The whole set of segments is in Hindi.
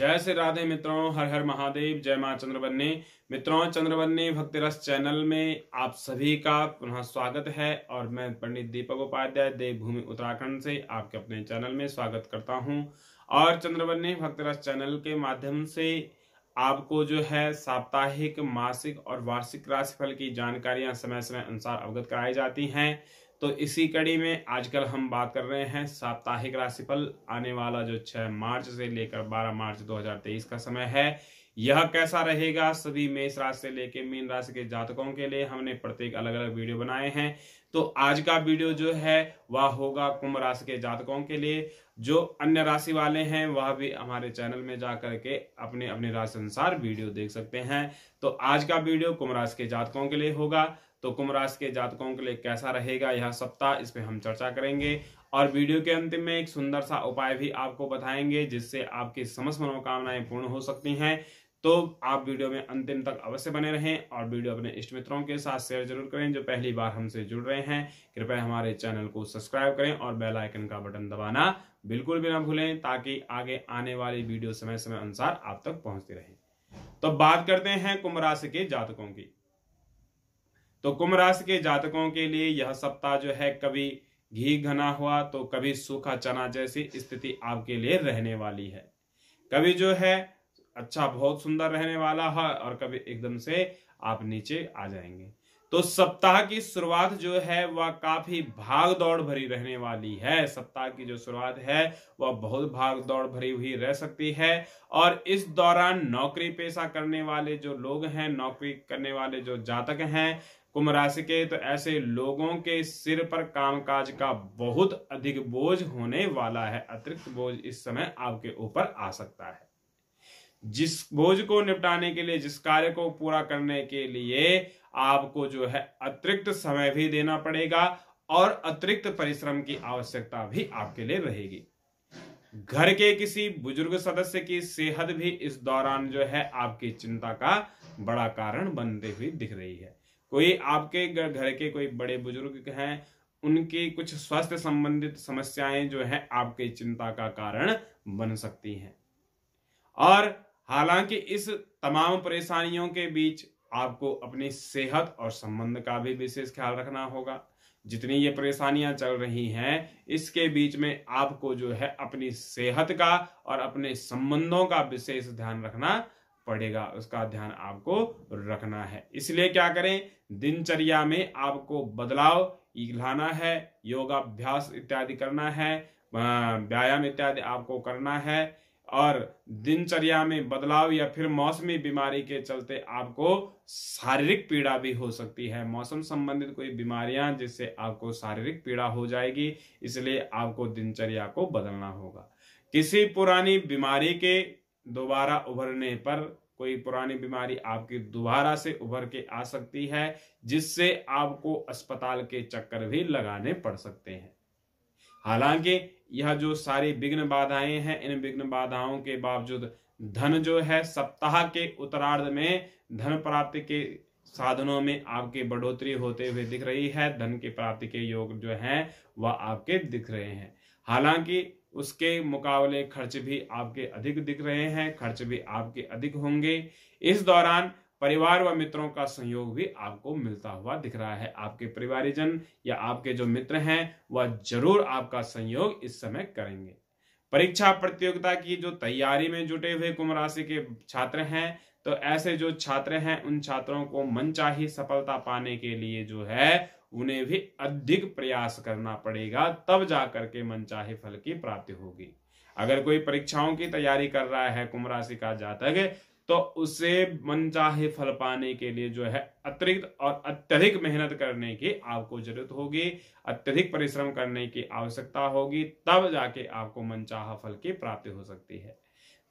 जय श्री राधे मित्रों हर हर महादेव जय मां चंद्रवन्ने मित्रों चंद्रवन्ने भक्ति रस चैनल में आप सभी का पुनः स्वागत है और मैं पंडित दीपक उपाध्याय देवभूमि उत्तराखंड से आपके अपने चैनल में स्वागत करता हूं और चंद्रवन्ने भक्ति रस चैनल के माध्यम से आपको जो है साप्ताहिक मासिक और वार्षिक राशिफल की जानकारियां समय समय अनुसार अवगत कराई जाती हैं तो इसी कड़ी में आजकल हम बात कर रहे हैं साप्ताहिक राशिफल आने वाला जो 6 मार्च से लेकर 12 मार्च 2023 का समय है यह कैसा रहेगा सभी मेष राशि से लेकर मीन राशि के जातकों के लिए हमने प्रत्येक अलग अलग वीडियो बनाए हैं तो आज का वीडियो जो है वह होगा कुंभ राशि के जातकों के लिए जो अन्य राशि वाले हैं वह भी हमारे चैनल में जा करके अपने अपने राशि अनुसार वीडियो देख सकते हैं तो आज का वीडियो कुंभ राशि के जातकों के लिए होगा तो कुंभ राशि के जातकों के लिए कैसा रहेगा यह सप्ताह इस पर हम चर्चा करेंगे और वीडियो के अंतिम में एक सुंदर सा उपाय भी आपको बताएंगे जिससे आपकी समस्त मनोकामनाएं पूर्ण हो सकती हैं तो आप वीडियो में अंतिम तक अवश्य बने रहें और वीडियो अपने इष्ट मित्रों के साथ शेयर जरूर करें जो पहली बार हमसे जुड़ रहे हैं कृपया हमारे चैनल को सब्सक्राइब करें और बेल आइकन का बटन दबाना बिल्कुल भी ना भूलें ताकि आगे आने वाली वीडियो समय समय अनुसार आप तक पहुंचती रहे तो बात करते हैं कुंभ राशि के जातकों की तो कुंभ राशि के जातकों के लिए यह सप्ताह जो है कभी घी घना हुआ तो कभी सूखा चना जैसी स्थिति आपके लिए रहने वाली है कभी जो है अच्छा बहुत सुंदर रहने वाला है और कभी एकदम से आप नीचे आ जाएंगे तो सप्ताह की शुरुआत जो है वह काफी भाग दौड़ भरी रहने वाली है सप्ताह की जो शुरुआत है वह बहुत भाग दौड़ भरी हुई रह सकती है और इस दौरान नौकरी पेशा करने वाले जो लोग हैं नौकरी करने वाले जो जातक हैं कुंभ राशि के तो ऐसे लोगों के सिर पर कामकाज का बहुत अधिक बोझ होने वाला है अतिरिक्त बोझ इस समय आपके ऊपर आ सकता है जिस बोझ को निपटाने के लिए जिस कार्य को पूरा करने के लिए आपको जो है अतिरिक्त समय भी देना पड़ेगा और अतिरिक्त परिश्रम की आवश्यकता भी आपके लिए रहेगी घर के किसी बुजुर्ग सदस्य की सेहत भी इस दौरान जो है आपकी चिंता का बड़ा कारण बनते हुए दिख रही है कोई आपके घर के कोई बड़े बुजुर्ग हैं उनकी कुछ स्वास्थ्य संबंधित समस्याएं जो है आपकी चिंता का कारण बन सकती हैं और हालांकि इस तमाम परेशानियों के बीच आपको अपनी सेहत और संबंध का भी विशेष ख्याल रखना होगा जितनी ये परेशानियां चल रही हैं इसके बीच में आपको जो है अपनी सेहत का और अपने संबंधों का विशेष ध्यान रखना पड़ेगा उसका ध्यान आपको रखना है इसलिए क्या करें दिनचर्या में आपको बदलाव लाना है योगाभ्यास इत्यादि करना है व्यायाम इत्यादि आपको करना है और दिनचर्या में बदलाव या फिर मौसमी बीमारी के चलते आपको शारीरिक पीड़ा भी हो सकती है मौसम संबंधित कोई बीमारियां जिससे आपको शारीरिक पीड़ा हो जाएगी इसलिए आपको दिनचर्या को बदलना होगा किसी पुरानी बीमारी के दोबारा उभरने पर कोई पुरानी बीमारी आपकी दोबारा से उभर के आ सकती है जिससे आपको अस्पताल के चक्कर भी लगाने पड़ सकते हैं हालांकि यह जो सारी विघ्न बाधाएं हैं इन विघ्न बाधाओं के बावजूद धन जो है सप्ताह के उत्तरार्ध में धन प्राप्ति के साधनों में आपकी बढ़ोतरी होते हुए दिख रही है धन की प्राप्ति के योग जो है वह आपके दिख रहे हैं हालांकि उसके मुकाबले खर्च भी आपके अधिक दिख रहे हैं खर्च भी आपके अधिक होंगे इस दौरान परिवार व मित्रों का सहयोग भी आपको मिलता हुआ दिख रहा है आपके परिवारजन या आपके जो मित्र हैं वह जरूर आपका सहयोग इस समय करेंगे परीक्षा प्रतियोगिता की जो तैयारी में जुटे हुए कुंभ राशि के छात्र हैं तो ऐसे जो छात्र हैं उन छात्रों को मनचाही सफलता पाने के लिए जो है उन्हें भी अधिक प्रयास करना पड़ेगा तब जा करके मनचाहे फल की प्राप्ति होगी अगर कोई परीक्षाओं की तैयारी कर रहा है कुंभ राशि का जातक तो उसे मनचाहे फल पाने के लिए जो है अतिरिक्त और अत्यधिक मेहनत करने की आपको जरूरत होगी अत्यधिक परिश्रम करने की आवश्यकता होगी तब जाके आपको मनचाहा फल की प्राप्ति हो सकती है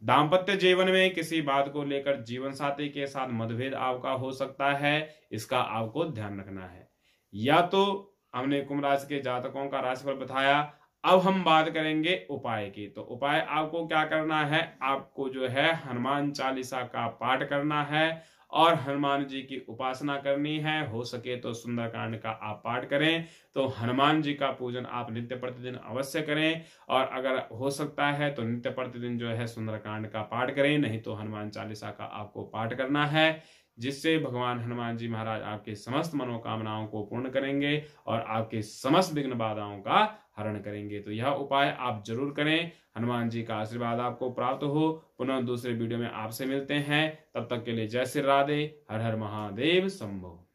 दाम्पत्य जीवन में किसी बात को लेकर जीवन साथी के साथ मतभेद आपका हो सकता है इसका आपको ध्यान रखना है या तो हमने कुंभ राशि के जातकों का राशिफल बताया अब हम बात करेंगे उपाय की तो उपाय आपको क्या करना है आपको जो है हनुमान चालीसा का पाठ करना है और हनुमान जी की उपासना करनी है हो सके तो सुंदरकांड का आप पाठ करें तो हनुमान जी का पूजन आप नित्य प्रतिदिन अवश्य करें और अगर हो सकता है तो नित्य प्रतिदिन जो है सुंदरकांड का पाठ करें नहीं तो हनुमान चालीसा का आपको पाठ करना है जिससे भगवान हनुमान जी महाराज आपके समस्त मनोकामनाओं को पूर्ण करेंगे और आपके समस्त विघ्न बाधाओं का हरण करेंगे तो यह उपाय आप जरूर करें हनुमान जी का आशीर्वाद आपको प्राप्त हो पुनः दूसरे वीडियो में आपसे मिलते हैं तब तक के लिए जय श्री राधे हर हर महादेव संभव